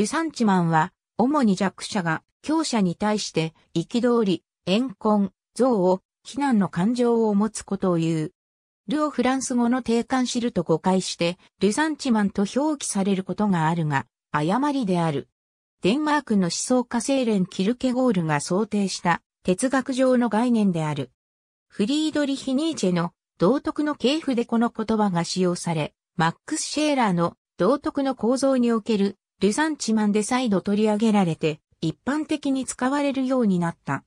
デサンチマンは、主に弱者が強者に対して、憤り、怨恨、憎悪、非難の感情を持つことを言う。ルをフランス語の定冠知ると誤解して、ルサンチマンと表記されることがあるが、誤りである。デンマークの思想家精錬キルケゴールが想定した哲学上の概念である。フリードリヒ・ニーチェの道徳の系譜でこの言葉が使用され、マックス・シェーラーの道徳の構造におけるルサンチマンで再度取り上げられて、一般的に使われるようになった。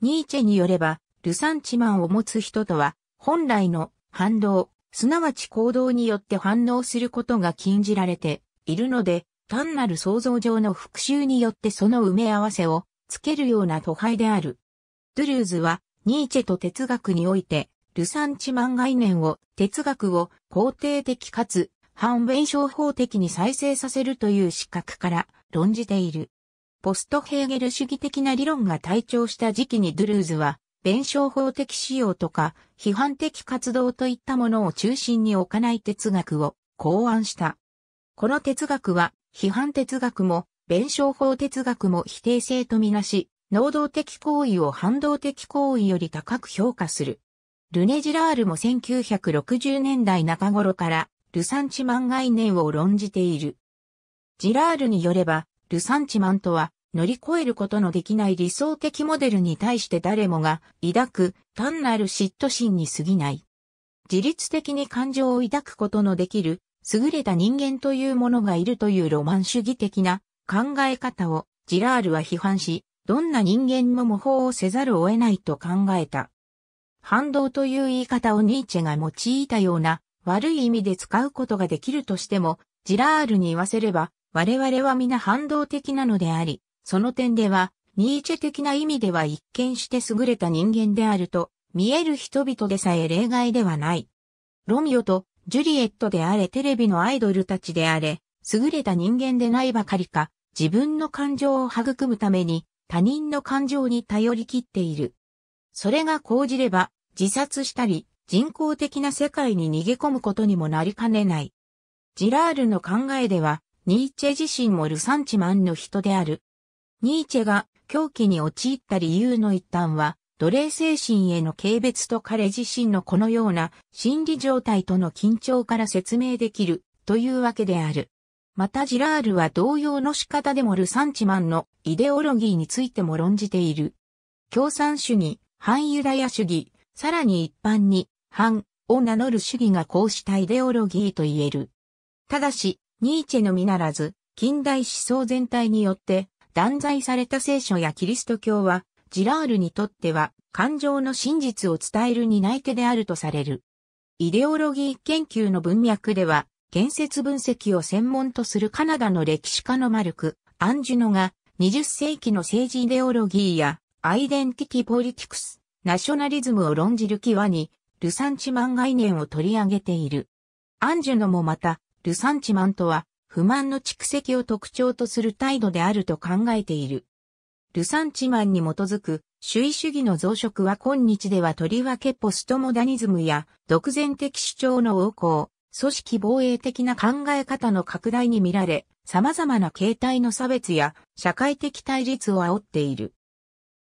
ニーチェによれば、ルサンチマンを持つ人とは、本来の反動、すなわち行動によって反応することが禁じられているので、単なる想像上の復讐によってその埋め合わせをつけるような都会である。ドゥルーズは、ニーチェと哲学において、ルサンチマン概念を、哲学を肯定的かつ反弁証法的に再生させるという資格から論じている。ポストヘーゲル主義的な理論が体調した時期にドゥルーズは、弁証法的使用とか、批判的活動といったものを中心に置かない哲学を考案した。この哲学は、批判哲学も、弁証法哲学も否定性とみなし、能動的行為を反動的行為より高く評価する。ルネ・ジラールも1960年代中頃からルサンチマン概念を論じている。ジラールによれば、ルサンチマンとは、乗り越えることのできない理想的モデルに対して誰もが抱く単なる嫉妬心に過ぎない。自律的に感情を抱くことのできる優れた人間というものがいるというロマン主義的な考え方をジラールは批判し、どんな人間も模倣をせざるを得ないと考えた。反動という言い方をニーチェが用いたような悪い意味で使うことができるとしても、ジラールに言わせれば、我々は皆反動的なのであり、その点では、ニーチェ的な意味では一見して優れた人間であると、見える人々でさえ例外ではない。ロミオとジュリエットであれテレビのアイドルたちであれ、優れた人間でないばかりか、自分の感情を育むために他人の感情に頼り切っている。それが講じれば自殺したり人工的な世界に逃げ込むことにもなりかねない。ジラールの考えでは、ニーチェ自身もルサンチマンの人である。ニーチェが狂気に陥った理由の一端は、奴隷精神への軽蔑と彼自身のこのような心理状態との緊張から説明できるというわけである。またジラールは同様の仕方でもルサンチマンのイデオロギーについても論じている。共産主義、反ユダヤ主義、さらに一般に反を名乗る主義がこうしたイデオロギーと言える。ただし、ニーチェのみならず、近代思想全体によって断罪された聖書やキリスト教は、ジラールにとっては感情の真実を伝える担い手であるとされる。イデオロギー研究の文脈では、建設分析を専門とするカナダの歴史家のマルク、アンジュノが、20世紀の政治イデオロギーや、アイデンティティポリティクス、ナショナリズムを論じる際に、ルサンチマン概念を取り上げている。アンジュノもまた、ルサンチマンとは、不満の蓄積を特徴とする態度であると考えている。ルサンチマンに基づく主義主義の増殖は今日ではとりわけポストモダニズムや独善的主張の横行、組織防衛的な考え方の拡大に見られ、様々な形態の差別や社会的対立を煽っている。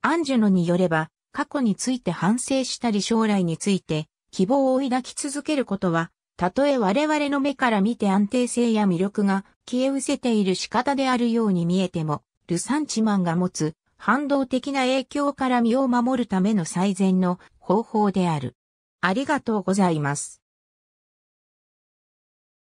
アンジュノによれば、過去について反省したり将来について希望を抱き続けることは、たとえ我々の目から見て安定性や魅力が消え失せている仕方であるように見えても、ルサンチマンが持つ反動的な影響から身を守るための最善の方法である。ありがとうございます。